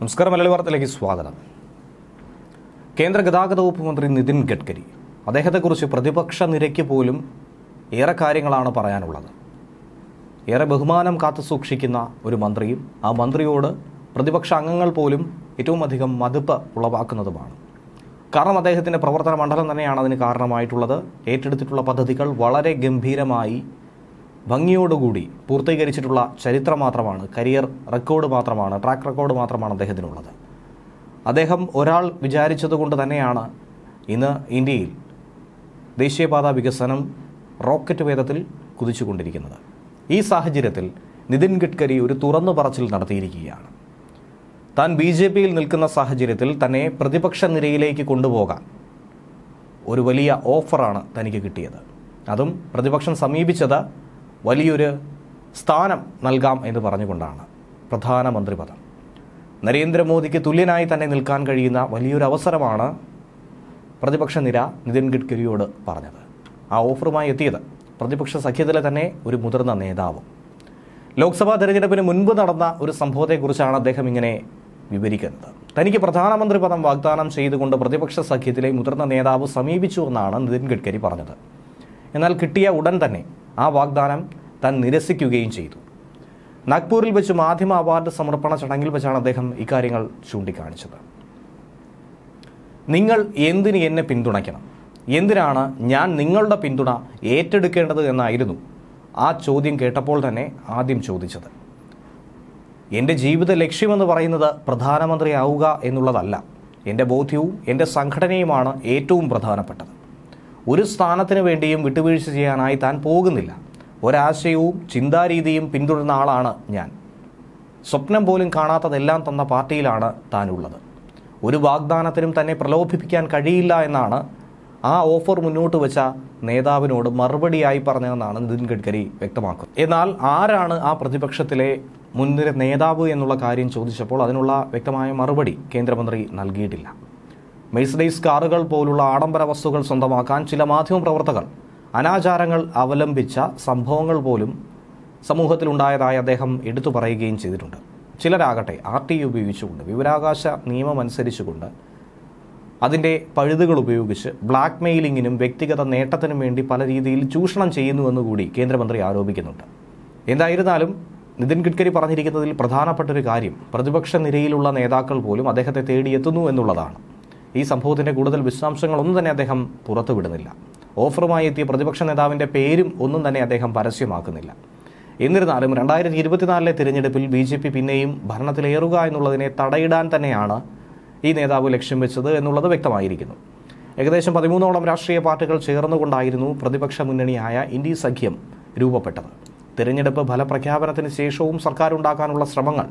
നമസ്കാരം മലയാളി വാർത്തയിലേക്ക് സ്വാഗതം കേന്ദ്ര ഗതാഗത വകുപ്പ് മന്ത്രി നിതിൻ ഗഡ്കരി അദ്ദേഹത്തെക്കുറിച്ച് പ്രതിപക്ഷ നിരയ്ക്ക് പോലും ഏറെ കാര്യങ്ങളാണ് പറയാനുള്ളത് ഏറെ ബഹുമാനം കാത്തു സൂക്ഷിക്കുന്ന ഒരു മന്ത്രിയും ആ മന്ത്രിയോട് പ്രതിപക്ഷ അംഗങ്ങൾ പോലും ഏറ്റവും അധികം മതിപ്പ് ഉളവാക്കുന്നതുമാണ് കാരണം അദ്ദേഹത്തിൻ്റെ പ്രവർത്തന മണ്ഡലം തന്നെയാണ് അതിന് കാരണമായിട്ടുള്ളത് ഏറ്റെടുത്തിട്ടുള്ള പദ്ധതികൾ വളരെ ഗംഭീരമായി ഭംഗിയോടുകൂടി പൂർത്തീകരിച്ചിട്ടുള്ള ചരിത്രം മാത്രമാണ് കരിയർ റെക്കോർഡ് മാത്രമാണ് ട്രാക്ക് റെക്കോർഡ് മാത്രമാണ് അദ്ദേഹത്തിനുള്ളത് അദ്ദേഹം ഒരാൾ വിചാരിച്ചതുകൊണ്ട് തന്നെയാണ് ഇന്ന് ഇന്ത്യയിൽ ദേശീയപാത വികസനം റോക്കറ്റ് വേദത്തിൽ കുതിച്ചുകൊണ്ടിരിക്കുന്നത് ഈ സാഹചര്യത്തിൽ നിതിൻ ഗഡ്കരി ഒരു തുറന്നു പറച്ചിൽ നടത്തിയിരിക്കുകയാണ് താൻ ബി ജെ പിയിൽ നിൽക്കുന്ന സാഹചര്യത്തിൽ തന്നെ പ്രതിപക്ഷ നിരയിലേക്ക് കൊണ്ടുപോകാൻ ഒരു വലിയ ഓഫറാണ് തനിക്ക് കിട്ടിയത് അതും പ്രതിപക്ഷം സമീപിച്ചത് വലിയൊരു സ്ഥാനം നൽകാം എന്ന് പറഞ്ഞുകൊണ്ടാണ് പ്രധാനമന്ത്രി പദം നരേന്ദ്രമോദിക്ക് തുല്യനായി തന്നെ നിൽക്കാൻ കഴിയുന്ന വലിയൊരു അവസരമാണ് പ്രതിപക്ഷ നിര നിതിൻ ഗഡ്കരിയോട് പറഞ്ഞത് ആ ഓഫറുമായി എത്തിയത് പ്രതിപക്ഷ സഖ്യത്തിലെ തന്നെ ഒരു മുതിർന്ന നേതാവ് ലോക്സഭാ തെരഞ്ഞെടുപ്പിന് മുൻപ് നടന്ന ഒരു സംഭവത്തെക്കുറിച്ചാണ് അദ്ദേഹം ഇങ്ങനെ വിവരിക്കുന്നത് തനിക്ക് പ്രധാനമന്ത്രി പദം വാഗ്ദാനം ചെയ്തുകൊണ്ട് പ്രതിപക്ഷ സഖ്യത്തിലെ മുതിർന്ന നേതാവ് സമീപിച്ചുവെന്നാണ് നിതിൻ ഗഡ്കരി പറഞ്ഞത് എന്നാൽ കിട്ടിയ ഉടൻ തന്നെ ആ വാഗ്ദാനം താൻ നിരസിക്കുകയും ചെയ്തു നാഗ്പൂരിൽ വെച്ച് മാധ്യമ അവാർഡ് സമർപ്പണ ചടങ്ങിൽ വെച്ചാണ് അദ്ദേഹം ഇക്കാര്യങ്ങൾ ചൂണ്ടിക്കാണിച്ചത് നിങ്ങൾ എന്തിന് എന്നെ പിന്തുണയ്ക്കണം എന്തിനാണ് ഞാൻ നിങ്ങളുടെ പിന്തുണ ഏറ്റെടുക്കേണ്ടത് എന്നായിരുന്നു ആ ചോദ്യം കേട്ടപ്പോൾ തന്നെ ആദ്യം ചോദിച്ചത് എൻ്റെ ജീവിത ലക്ഷ്യമെന്ന് പറയുന്നത് പ്രധാനമന്ത്രിയാവുക എന്നുള്ളതല്ല എൻ്റെ ബോധ്യവും എൻ്റെ സംഘടനയുമാണ് ഏറ്റവും പ്രധാനപ്പെട്ടത് ഒരു സ്ഥാനത്തിന് വേണ്ടിയും വിട്ടുവീഴ്ച ചെയ്യാനായി താൻ പോകുന്നില്ല ഒരാശയവും ചിന്താരീതിയും പിന്തുടരുന്ന ആളാണ് ഞാൻ സ്വപ്നം പോലും കാണാത്തതെല്ലാം തന്ന പാർട്ടിയിലാണ് താനുള്ളത് ഒരു വാഗ്ദാനത്തിനും തന്നെ പ്രലോഭിപ്പിക്കാൻ കഴിയില്ല എന്നാണ് ആ ഓഫർ മുന്നോട്ട് വെച്ച നേതാവിനോട് മറുപടിയായി പറഞ്ഞതെന്നാണ് നിതിൻ ഗഡ്കരി വ്യക്തമാക്കുന്നത് എന്നാൽ ആരാണ് ആ പ്രതിപക്ഷത്തിലെ മുൻനിര നേതാവ് എന്നുള്ള കാര്യം ചോദിച്ചപ്പോൾ അതിനുള്ള വ്യക്തമായ മറുപടി കേന്ദ്രമന്ത്രി നൽകിയിട്ടില്ല മെഴ്സിഡൈസ് കാറുകൾ പോലുള്ള ആഡംബര വസ്തുക്കൾ സ്വന്തമാക്കാൻ ചില മാധ്യമ പ്രവർത്തകർ അനാചാരങ്ങൾ അവലംബിച്ച സംഭവങ്ങൾ പോലും സമൂഹത്തിലുണ്ടായതായി അദ്ദേഹം എടുത്തു പറയുകയും ചെയ്തിട്ടുണ്ട് ചിലരാകട്ടെ ആർ ടി ഉപയോഗിച്ചുകൊണ്ട് വിവരാകാശ നിയമം അനുസരിച്ചുകൊണ്ട് അതിൻ്റെ പഴുതുകൾ ഉപയോഗിച്ച് ബ്ലാക്ക് മെയിലിങ്ങിനും വ്യക്തിഗത നേട്ടത്തിനും വേണ്ടി പല രീതിയിൽ ചൂഷണം ചെയ്യുന്നുവെന്നുകൂടി കേന്ദ്രമന്ത്രി ആരോപിക്കുന്നുണ്ട് എന്തായിരുന്നാലും നിതിൻ ഗഡ്കരി പറഞ്ഞിരിക്കുന്നതിൽ പ്രധാനപ്പെട്ടൊരു കാര്യം പ്രതിപക്ഷ നിരയിലുള്ള നേതാക്കൾ പോലും അദ്ദേഹത്തെ തേടിയെത്തുന്നു എന്നുള്ളതാണ് ഈ സംഭവത്തിൻ്റെ കൂടുതൽ വിശദാംശങ്ങളൊന്നും തന്നെ അദ്ദേഹം പുറത്തുവിടുന്നില്ല ഓഫറുമായി എത്തിയ പ്രതിപക്ഷ നേതാവിൻ്റെ പേരും ഒന്നും തന്നെ അദ്ദേഹം പരസ്യമാക്കുന്നില്ല എന്നിരുന്നാലും രണ്ടായിരത്തി ഇരുപത്തിനാലിലെ തിരഞ്ഞെടുപ്പിൽ ബി ജെ പി പിന്നെയും ഭരണത്തിലേറുക എന്നുള്ളതിനെ തടയിടാൻ തന്നെയാണ് ഈ നേതാവ് ലക്ഷ്യം വെച്ചത് എന്നുള്ളത് വ്യക്തമായിരിക്കുന്നു ഏകദേശം പതിമൂന്നോളം രാഷ്ട്രീയ പാർട്ടികൾ ചേർന്നുകൊണ്ടായിരുന്നു പ്രതിപക്ഷ മുന്നണിയായ ഇന്ത്യ സഖ്യം രൂപപ്പെട്ടത് തിരഞ്ഞെടുപ്പ് ഫലപ്രഖ്യാപനത്തിന് ശേഷവും സർക്കാരുണ്ടാക്കാനുള്ള ശ്രമങ്ങൾ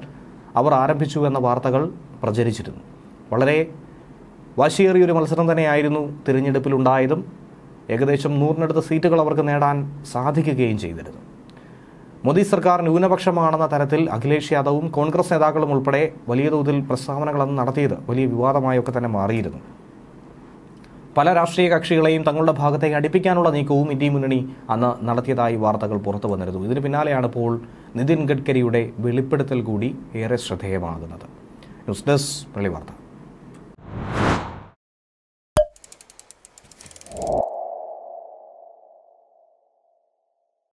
അവർ ആരംഭിച്ചു എന്ന വാർത്തകൾ പ്രചരിച്ചിരുന്നു വളരെ വാശിയേറിയ ഒരു മത്സരം തന്നെയായിരുന്നു തിരഞ്ഞെടുപ്പിലുണ്ടായതും ഏകദേശം നൂറിനടുത്ത് സീറ്റുകൾ അവർക്ക് നേടാൻ സാധിക്കുകയും ചെയ്തിരുന്നു മോദി സർക്കാർ ന്യൂനപക്ഷമാണെന്ന തരത്തിൽ അഖിലേഷ് യാദവും കോൺഗ്രസ് നേതാക്കളും ഉൾപ്പെടെ വലിയ തോതിൽ പ്രസ്താവനകളെന്ന് നടത്തിയത് വലിയ വിവാദമായൊക്കെ തന്നെ മാറിയിരുന്നു പല രാഷ്ട്രീയ കക്ഷികളെയും തങ്ങളുടെ ഭാഗത്തേക്ക് അടുപ്പിക്കാനുള്ള നീക്കവും ഇന്ത്യ മുന്നണി അന്ന് നടത്തിയതായി വാർത്തകൾ പുറത്തു വന്നിരുന്നു ഇതിന് പിന്നാലെയാണ് ഇപ്പോൾ നിതിൻ ഗഡ്കരിയുടെ വെളിപ്പെടുത്തൽ കൂടി ഏറെ ശ്രദ്ധേയമാകുന്നത് ന്യൂസ് ഡെസ്ക് വെള്ളി വാർത്ത